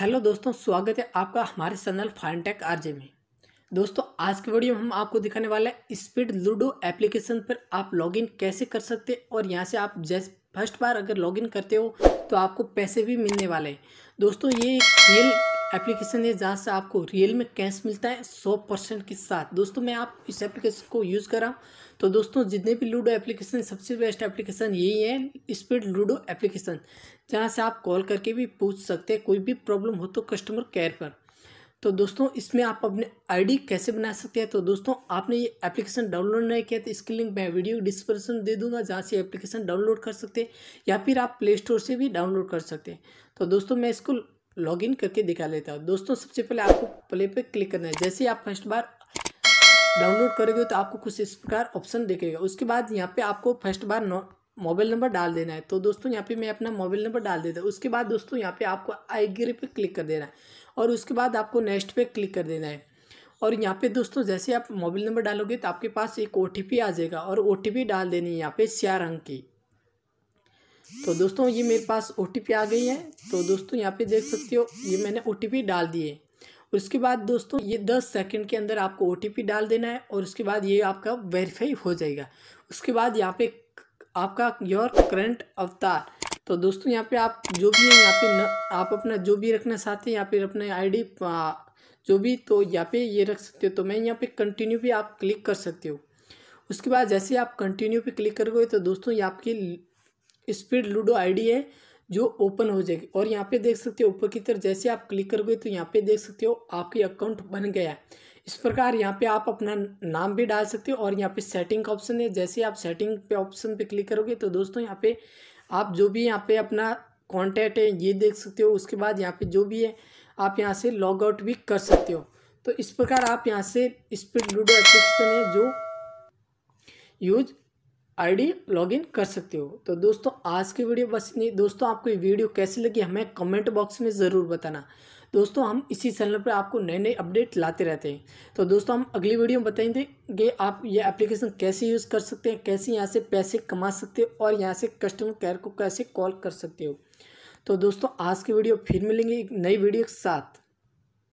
hello दोस्तों स्वागत है आपका हमारे चैनल फाइनटेक आरजे में दोस्तों आज की वीडियो में हम आपको दिखाने वाला है स्पीड लूडो एप्लीकेशन पर आप लॉगिन कैसे कर सकते हैं और यहाँ से आप जैसे फर्स्ट बार अगर लॉगिन करते हो तो आपको पैसे भी मिलने वाले हैं दोस्तों ये खेल एप्लीकेशन है जहाँ से आपको रियल में कैश मिलता है सौ परसेंट के साथ दोस्तों मैं आप इस एप्लीकेशन को यूज़ कर रहा हूँ तो दोस्तों जितने भी लूडो एप्लीकेशन सबसे बेस्ट एप्लीकेशन यही है स्पीड लूडो एप्लीकेशन जहाँ से आप कॉल करके भी पूछ सकते हैं कोई भी प्रॉब्लम हो तो कस्टमर केयर पर तो दोस्तों इसमें आप अपने आईडी कैसे बना सकते हैं तो दोस्तों आपने ये एप्लीकेशन डाउनलोड नहीं किया तो इसकी लिंक मैं वीडियो डिस्क्रिप्शन दे दूंगा जहाँ से एप्लीकेशन डाउनलोड कर सकते हैं या फिर आप प्ले स्टोर से भी डाउनलोड कर सकते हैं तो दोस्तों मैं इसको लॉगिन करके दिखा लेता हूँ दोस्तों सबसे पहले आपको प्ले पे क्लिक करना है जैसे आप फर्स्ट बार डाउनलोड करोगे तो आपको कुछ इस प्रकार ऑप्शन दिखेगा उसके बाद यहाँ पे आपको फर्स्ट बार मोबाइल नंबर डाल देना है तो दोस्तों यहाँ पे मैं अपना मोबाइल नंबर डाल देता हूँ उसके बाद दोस्तों यहाँ पे आपको आई गिरी पे क्लिक कर देना है और उसके बाद आपको नेक्स्ट पे क्लिक कर देना है और यहाँ पे दोस्तों जैसे आप मोबाइल नंबर डालोगे तो आपके पास एक ओ आ जाएगा और ओ डाल देनी है यहाँ पे श्या रंग की तो दोस्तों ये मेरे पास ओ आ गई है तो दोस्तों यहाँ पे देख सकते हो ये मैंने ओ डाल दिए उसके बाद दोस्तों ये दस सेकंड के अंदर आपको ओ डाल देना है और उसके बाद ये आपका वेरीफाई हो जाएगा उसके बाद यहाँ पे आपका योर करंट अवतार तो दोस्तों यहाँ पे आप जो भी है यहाँ पे न, आप अपना जो भी रखना चाहते हैं यहाँ पे अपने आईडी जो भी तो यहाँ पे ये रख सकते हो तो मैं यहाँ पे कंटिन्यू भी आप क्लिक कर सकते हो उसके बाद जैसे आप कंटिन्यू पे क्लिक करोगे तो दोस्तों ये आपकी स्पीड लूडो आईडी है जो ओपन हो जाएगी और यहाँ पे देख सकते हो ऊपर की तरफ जैसे आप क्लिक करोगे तो यहाँ पे देख सकते हो आपके अकाउंट बन गया है इस प्रकार यहाँ पे आप अपना नाम भी डाल सकते हो और यहाँ पे सेटिंग का ऑप्शन है जैसे आप सेटिंग पे ऑप्शन पे क्लिक करोगे तो दोस्तों यहाँ पे आप जो भी यहाँ पे अपना कॉन्टैक्ट है ये देख सकते हो उसके बाद यहाँ पे जो भी है आप यहाँ से लॉग आउट भी कर सकते हो तो इस प्रकार आप यहाँ से स्पीड लूडो एप्लीकेशन है जो यूज आईडी लॉगिन कर सकते हो तो दोस्तों आज की वीडियो बस नहीं दोस्तों आपको ये वीडियो कैसी लगी हमें कमेंट बॉक्स में ज़रूर बताना दोस्तों हम इसी चैनल पर आपको नए नए अपडेट लाते रहते हैं तो दोस्तों हम अगली वीडियो में बताएंगे कि आप ये एप्लीकेशन कैसे यूज़ कर सकते हैं कैसे यहाँ से पैसे कमा सकते हो और यहाँ से कस्टमर केयर को कैसे कॉल कर सकते हो तो दोस्तों आज की वीडियो फिर मिलेंगे एक नई वीडियो के साथ